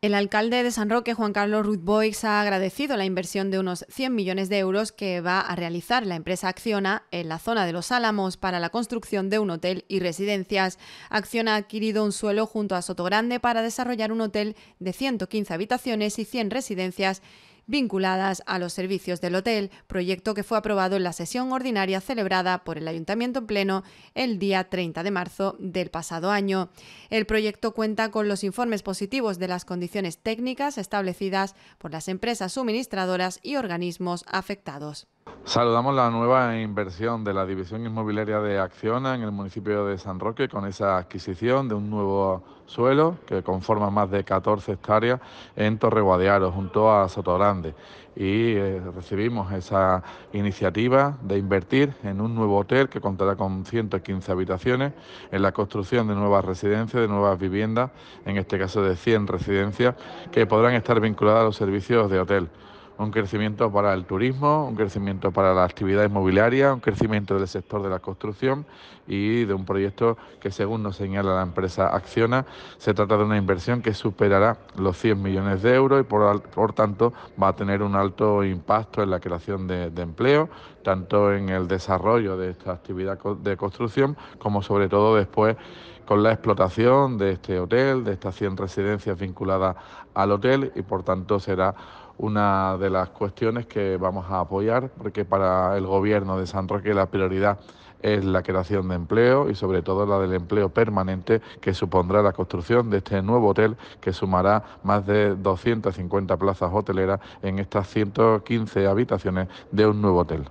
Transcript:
El alcalde de San Roque, Juan Carlos Boyx, ha agradecido la inversión de unos 100 millones de euros que va a realizar la empresa Acciona en la zona de Los Álamos para la construcción de un hotel y residencias. Acciona ha adquirido un suelo junto a Sotogrande para desarrollar un hotel de 115 habitaciones y 100 residencias vinculadas a los servicios del hotel, proyecto que fue aprobado en la sesión ordinaria celebrada por el Ayuntamiento en Pleno el día 30 de marzo del pasado año. El proyecto cuenta con los informes positivos de las condiciones técnicas establecidas por las empresas suministradoras y organismos afectados. Saludamos la nueva inversión de la División Inmobiliaria de Acciona en el municipio de San Roque con esa adquisición de un nuevo suelo que conforma más de 14 hectáreas en Torre junto a Sotogrande. Y eh, recibimos esa iniciativa de invertir en un nuevo hotel que contará con 115 habitaciones, en la construcción de nuevas residencias, de nuevas viviendas, en este caso de 100 residencias, que podrán estar vinculadas a los servicios de hotel un crecimiento para el turismo, un crecimiento para la actividad inmobiliaria, un crecimiento del sector de la construcción y de un proyecto que, según nos señala la empresa Acciona, se trata de una inversión que superará los 100 millones de euros y, por, tanto, va a tener un alto impacto en la creación de, de empleo, tanto en el desarrollo de esta actividad de construcción como, sobre todo, después con la explotación de este hotel, de estas 100 residencias vinculadas al hotel y, por tanto, será una de las cuestiones que vamos a apoyar, porque para el gobierno de San Roque la prioridad es la creación de empleo y sobre todo la del empleo permanente que supondrá la construcción de este nuevo hotel que sumará más de 250 plazas hoteleras en estas 115 habitaciones de un nuevo hotel.